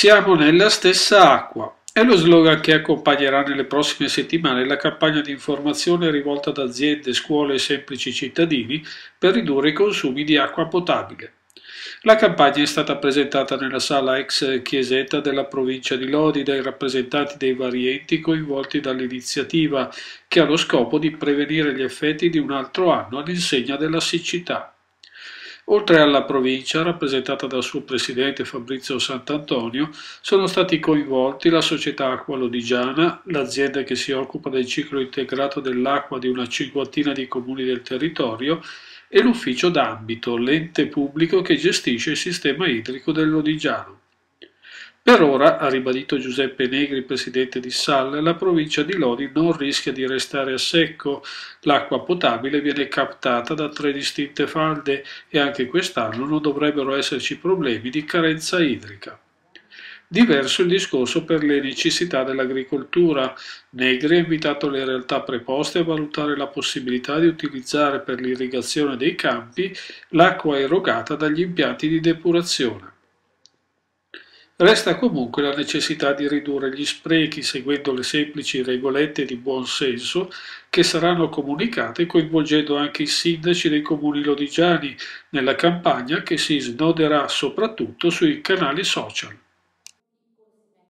Siamo nella stessa acqua è lo slogan che accompagnerà nelle prossime settimane la campagna di informazione rivolta ad aziende, scuole e semplici cittadini per ridurre i consumi di acqua potabile. La campagna è stata presentata nella sala ex chiesetta della provincia di Lodi dai rappresentanti dei vari enti coinvolti dall'iniziativa che ha lo scopo di prevenire gli effetti di un altro anno all'insegna della siccità. Oltre alla provincia, rappresentata dal suo presidente Fabrizio Sant'Antonio, sono stati coinvolti la società Acqua Lodigiana, l'azienda che si occupa del ciclo integrato dell'acqua di una cinquantina di comuni del territorio, e l'ufficio d'ambito, l'ente pubblico che gestisce il sistema idrico del Lodigiano. Per ora, ha ribadito Giuseppe Negri, presidente di SAL, la provincia di Lodi non rischia di restare a secco. L'acqua potabile viene captata da tre distinte falde e anche quest'anno non dovrebbero esserci problemi di carenza idrica. Diverso il discorso per le necessità dell'agricoltura. Negri ha invitato le realtà preposte a valutare la possibilità di utilizzare per l'irrigazione dei campi l'acqua erogata dagli impianti di depurazione. Resta comunque la necessità di ridurre gli sprechi seguendo le semplici regolette di buon senso che saranno comunicate coinvolgendo anche i sindaci dei comuni lodigiani nella campagna che si snoderà soprattutto sui canali social.